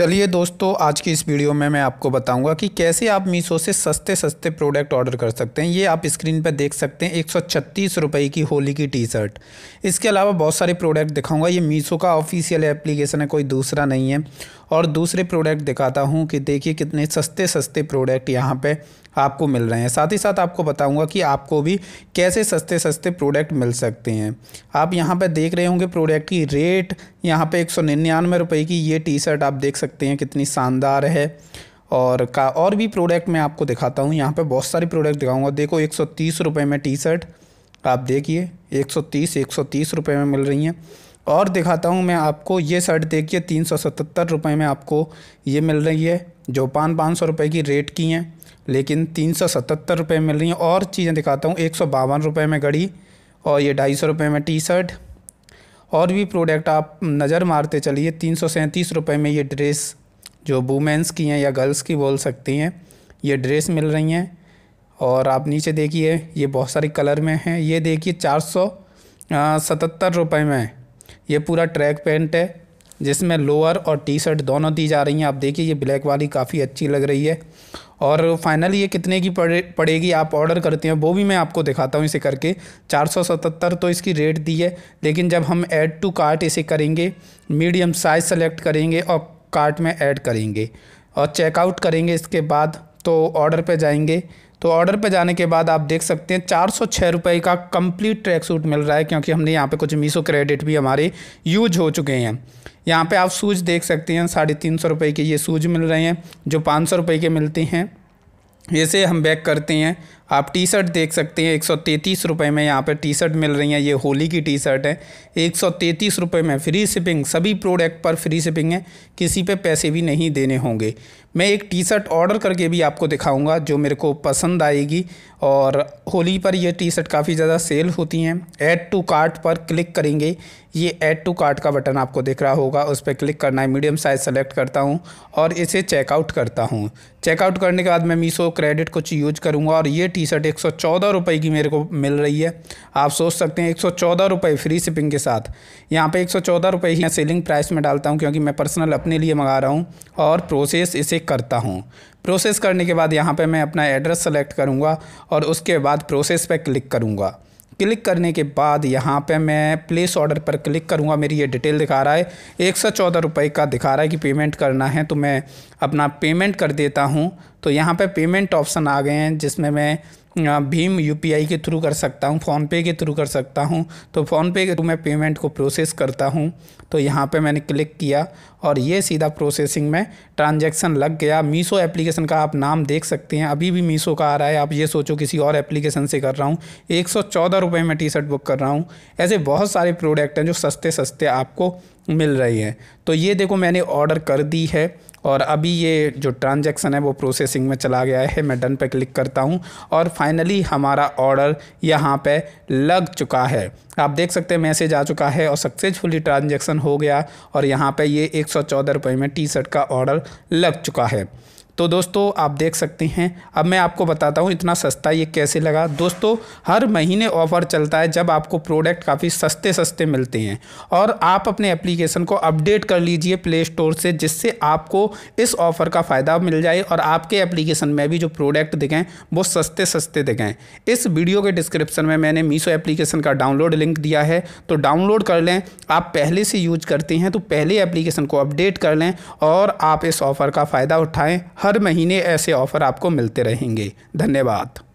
चलिए दोस्तों आज की इस वीडियो में मैं आपको बताऊंगा कि कैसे आप मीशो से सस्ते सस्ते प्रोडक्ट ऑर्डर कर सकते हैं ये आप स्क्रीन पर देख सकते हैं एक सौ की होली की टी शर्ट इसके अलावा बहुत सारे प्रोडक्ट दिखाऊंगा ये मीशो का ऑफिशियल एप्लीकेशन है कोई दूसरा नहीं है और दूसरे प्रोडक्ट दिखाता हूँ कि देखिए कितने सस्ते सस्ते प्रोडक्ट यहाँ पे आपको मिल रहे हैं साथ ही साथ आपको बताऊंगा कि आपको भी कैसे सस्ते सस्ते प्रोडक्ट मिल सकते हैं आप यहाँ पर देख रहे होंगे प्रोडक्ट की रेट यहाँ पे एक सौ निन्यानवे रुपये की ये टी शर्ट आप देख सकते हैं कितनी शानदार है और का और भी प्रोडक्ट मैं आपको दिखाता हूँ यहाँ पे बहुत सारे प्रोडक्ट दिखाऊंगा देखो एक सौ तीस रुपये में टी शर्ट आप देखिए एक सौ तीस एक सौ तीस रुपये में मिल रही हैं और दिखाता हूँ मैं आपको ये शर्ट देखिए तीन सौ सतहत्तर रुपये में आपको ये मिल रही है जो पान पाँच सौ रुपये की रेट की हैं लेकिन तीन सौ सतहत्तर रुपये मिल रही हैं और चीज़ें दिखाता हूँ एक सौ बावन रुपये में घड़ी और ये ढाई सौ रुपये में टी शर्ट और भी प्रोडक्ट आप नज़र मारते चलिए तीन सौ सैंतीस रुपये में ये ड्रेस जो वूमेंस की हैं या गर्ल्स की बोल सकती हैं ये ड्रेस मिल रही हैं और आप नीचे देखिए ये बहुत सारे कलर में हैं ये देखिए चार सौ सतहत्तर रुपये में ये पूरा ट्रैक पेंट है जिसमें लोअर और टी शर्ट दोनों दी जा रही हैं आप देखिए ये ब्लैक वाली काफ़ी अच्छी लग रही है और फाइनली ये कितने की पड़े पड़ेगी आप ऑर्डर करते हैं वो भी मैं आपको दिखाता हूँ इसे करके 477 तो इसकी रेट दी है लेकिन जब हम ऐड टू कार्ट इसे करेंगे मीडियम साइज़ सेलेक्ट करेंगे और कार्ट में ऐड करेंगे और चेकआउट करेंगे इसके बाद तो ऑर्डर पे जाएंगे तो ऑर्डर पे जाने के बाद आप देख सकते हैं चार सौ छः रुपये का कंप्लीट ट्रैक सूट मिल रहा है क्योंकि हमने यहाँ पे कुछ मीसो क्रेडिट भी हमारे यूज हो चुके हैं यहाँ पे आप शूज़ देख सकते हैं साढ़े तीन सौ रुपये के ये शूज मिल रहे हैं जो पाँच सौ रुपये के मिलते हैं ऐसे हम बैक करते हैं आप टी शर्ट देख सकते हैं एक सौ तैंतीस रुपये में यहाँ पर टी शर्ट मिल रही है ये होली की टी शर्ट है एक सौ तैंतीस रुपये में फ्री शिपिंग सभी प्रोडक्ट पर फ्री शिपिंग है किसी पे पैसे भी नहीं देने होंगे मैं एक टी शर्ट ऑर्डर करके भी आपको दिखाऊंगा जो मेरे को पसंद आएगी और होली पर यह टी शर्ट काफ़ी ज़्यादा सेल होती हैं ऐड टू कार्ट पर क्लिक करेंगे ये ऐड टू कार्ट का बटन आपको दिख रहा होगा उस पर क्लिक करना है मीडियम साइज़ सेलेक्ट करता हूँ और इसे चेकआउट करता हूँ चेकआउट करने के बाद मैं मीशो क्रेडिट कुछ यूज करूँगा और ये टी टी शर्ट एक सौ चौदह रुपये की मेरे को मिल रही है आप सोच सकते हैं एक सौ चौदह रुपये फ्री शिपिंग के साथ यहाँ पे एक सौ चौदह रुपये ही सेलिंग प्राइस में डालता हूँ क्योंकि मैं पर्सनल अपने लिए मंगा रहा हूँ और प्रोसेस इसे करता हूँ प्रोसेस करने के बाद यहाँ पर मैं अपना एड्रेस सेलेक्ट करूँगा और उसके बाद प्रोसेस पर क्लिक करूँगा क्लिक करने के बाद यहाँ पे मैं प्लेस ऑर्डर पर क्लिक करूँगा मेरी ये डिटेल दिखा रहा है एक सौ चौदह रुपये का दिखा रहा है कि पेमेंट करना है तो मैं अपना पेमेंट कर देता हूँ तो यहाँ पे पेमेंट ऑप्शन आ गए हैं जिसमें मैं भीम यू के थ्रू कर सकता हूँ फ़ोनपे के थ्रू कर सकता हूँ तो फ़ोनपे के थ्रू मैं पेमेंट को प्रोसेस करता हूँ तो यहाँ पे मैंने क्लिक किया और ये सीधा प्रोसेसिंग में ट्रांजैक्शन लग गया मीसो एप्लीकेशन का आप नाम देख सकते हैं अभी भी मीशो का आ रहा है आप ये सोचो किसी और एप्लीकेशन से कर रहा हूँ एक सौ में टी शर्ट बुक कर रहा हूँ ऐसे बहुत सारे प्रोडक्ट हैं जो सस्ते सस्ते आपको मिल रही है तो ये देखो मैंने ऑर्डर कर दी है और अभी ये जो ट्रांजैक्शन है वो प्रोसेसिंग में चला गया है मैं डन पे क्लिक करता हूँ और फाइनली हमारा ऑर्डर यहाँ पे लग चुका है आप देख सकते हैं मैसेज आ चुका है और सक्सेसफुली ट्रांजैक्शन हो गया और यहाँ पे ये एक सौ में टी शर्ट का ऑर्डर लग चुका है तो दोस्तों आप देख सकते हैं अब मैं आपको बताता हूँ इतना सस्ता ये कैसे लगा दोस्तों हर महीने ऑफ़र चलता है जब आपको प्रोडक्ट काफ़ी सस्ते सस्ते मिलते हैं और आप अपने एप्लीकेशन को अपडेट कर लीजिए प्ले स्टोर से जिससे आपको इस ऑफ़र का फ़ायदा मिल जाए और आपके एप्लीकेशन में भी जो प्रोडक्ट दिखें वो सस्ते सस्ते दिखें इस वीडियो के डिस्क्रिप्शन में मैंने मीशो एप्लीकेशन का डाउनलोड लिंक दिया है तो डाउनलोड कर लें आप पहले से यूज करते हैं तो पहले एप्लीकेशन को अपडेट कर लें और आप इस ऑफ़र का फ़ायदा उठाएँ हर हर महीने ऐसे ऑफ़र आपको मिलते रहेंगे धन्यवाद